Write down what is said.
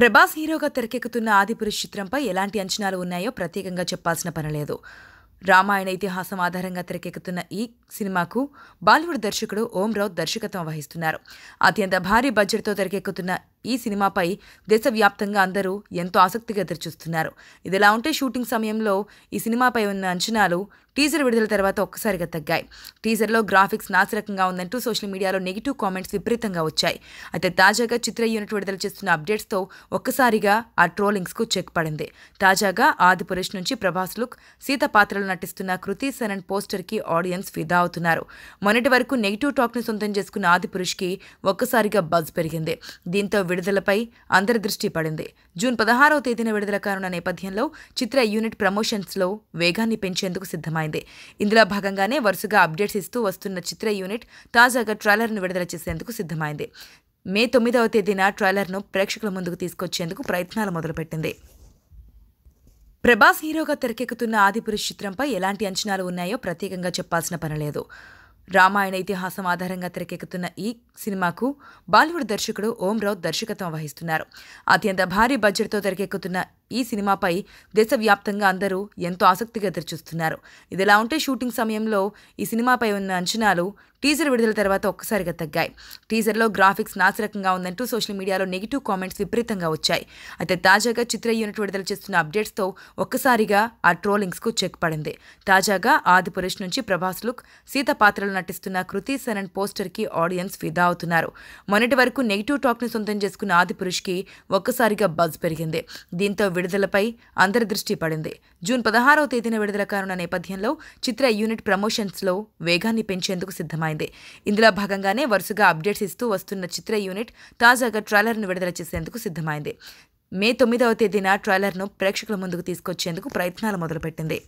ప్రభాస్ హీరోగా తెరకెక్కుతున్న ఆదిపురుష్ చిత్రంపై ఎలాంటి అంచనాలు ఉన్నాయో ప్రత్యేకంగా చెప్పాల్సిన పనిలేదు రామాయణ ఇతిహాసం ఆధారంగా తెరకెక్కుతున్న ఈ సినిమాకు బాలీవుడ్ దర్శకుడు ఓం రావు దర్శకత్వం వహిస్తున్నారు అత్యంత భారీ బడ్జెట్తో తెరకెక్కుతున్న ఈ సినిమాపై దేశవ్యాప్తంగా అందరూ ఎంతో ఆసక్తిగా ఎదురుచూస్తున్నారు ఇదిలా ఉంటే షూటింగ్ సమయంలో ఈ సినిమాపై ఉన్న అంచనాలు టీజర్ విడుదల తర్వాత ఒక్కసారిగా తగ్గాయి టీజర్లో గ్రాఫిక్స్ నాసిరకంగా ఉందంటూ సోషల్ మీడియాలో నెగిటివ్ కామెంట్స్ విపరీతంగా వచ్చాయి అయితే తాజాగా చిత్ర యూనిట్ విడుదల చేస్తున్న అప్డేట్స్తో ఒక్కసారిగా ఆ ట్రోలింగ్స్కు చెక్ పడింది తాజాగా ఆదిపురుష్ నుంచి ప్రభాస్ లుక్ సీత పాత్రలు నటిస్తున్న కృతి సరణ్ పోస్టర్కి ఆడియన్స్ ఫిదా అవుతున్నారు మొన్నటి వరకు నెగిటివ్ టాక్ని సొంతం చేసుకున్న ఆదిపురుష్కి ఒక్కసారిగా బజ్ పెరిగింది దీంతో విడుదలపై అందరి దృష్టి పడింది జూన్ పదహారవ తేదీన విడుదల కానున్న నేపథ్యంలో చిత్ర యూనిట్ ప్రమోషన్స్లో వేగాన్ని పెంచేందుకు సిద్ధమైంది ఇందులో భాగంగానే వరుసగా అప్డేట్స్ ఇస్తూ వస్తున్న చిత్ర యూనిట్ తాజాగా ట్రైలర్ను విడుదల చేసేందుకు సిద్ధమైంది మే తొమ్మిదవ తేదీన ట్రైలర్ను ప్రేక్షకుల ముందుకు తీసుకొచ్చేందుకు ప్రయత్నాలు మొదలుపెట్టింది ప్రభాస్ హీరోగా తెరకెక్కుతున్న ఆదిపురుష్ చిత్రంపై ఎలాంటి అంచనాలు ఉన్నాయో ప్రత్యేకంగా చెప్పాల్సిన పనిలేదు రామాయణ ఇతిహాసం ఆధారంగా తెరకెక్కుతున్న ఈ సినిమాకు బాలీవుడ్ దర్శకుడు ఓం రావు దర్శకత్వం వహిస్తున్నారు అత్యంత భారీ బడ్జెట్తో తెరకెక్కుతున్న ఈ సినిమాపై దేశవ్యాప్తంగా అందరూ ఎంతో ఆసక్తిగా ఎదురుచూస్తున్నారు ఇదిలా ఉంటే షూటింగ్ సమయంలో ఈ సినిమాపై ఉన్న అంచనాలు టీజర్ విడుదల తర్వాత ఒక్కసారిగా తగ్గాయి టీజర్లో గ్రాఫిక్స్ నాసిరకంగా ఉందంటూ సోషల్ మీడియాలో నెగిటివ్ కామెంట్స్ విపరీతంగా వచ్చాయి అయితే తాజాగా చిత్ర యూనిట్ విడుదల చేస్తున్న అప్డేట్స్తో ఒక్కసారిగా ఆ ట్రోలింగ్స్కు చెక్ పడింది తాజాగా ఆదిపురుష్ నుంచి ప్రభాస్ లుక్ సీత పాత్రలు నటిస్తున్న కృతి సరణ్ పోస్టర్కి ఆడియన్స్ ఫిదా అవుతున్నారు మొన్నటి వరకు నెగిటివ్ టాక్ని సొంతం చేసుకున్న ఆదిపురుష్కి ఒక్కసారిగా బజ్ పెరిగింది దీంతో విడుదలపై అందరి దృష్టి పడింది జూన్ పదహారవ తేదీన విడుదల కానున్న నేపథ్యంలో చిత్ర యూనిట్ ప్రమోషన్స్లో వేగాన్ని పెంచేందుకు సిద్ధమైంది ఇందులో భాగంగానే వరుసగా అప్డేట్స్ ఇస్తూ వస్తున్న చిత్ర యూనిట్ తాజాగా ట్రైలర్ను విడుదల చేసేందుకు సిద్ధమైంది మే తొమ్మిదవ తేదీన ట్రైలర్ను ప్రేక్షకుల ముందుకు తీసుకొచ్చేందుకు ప్రయత్నాలు మొదలుపెట్టింది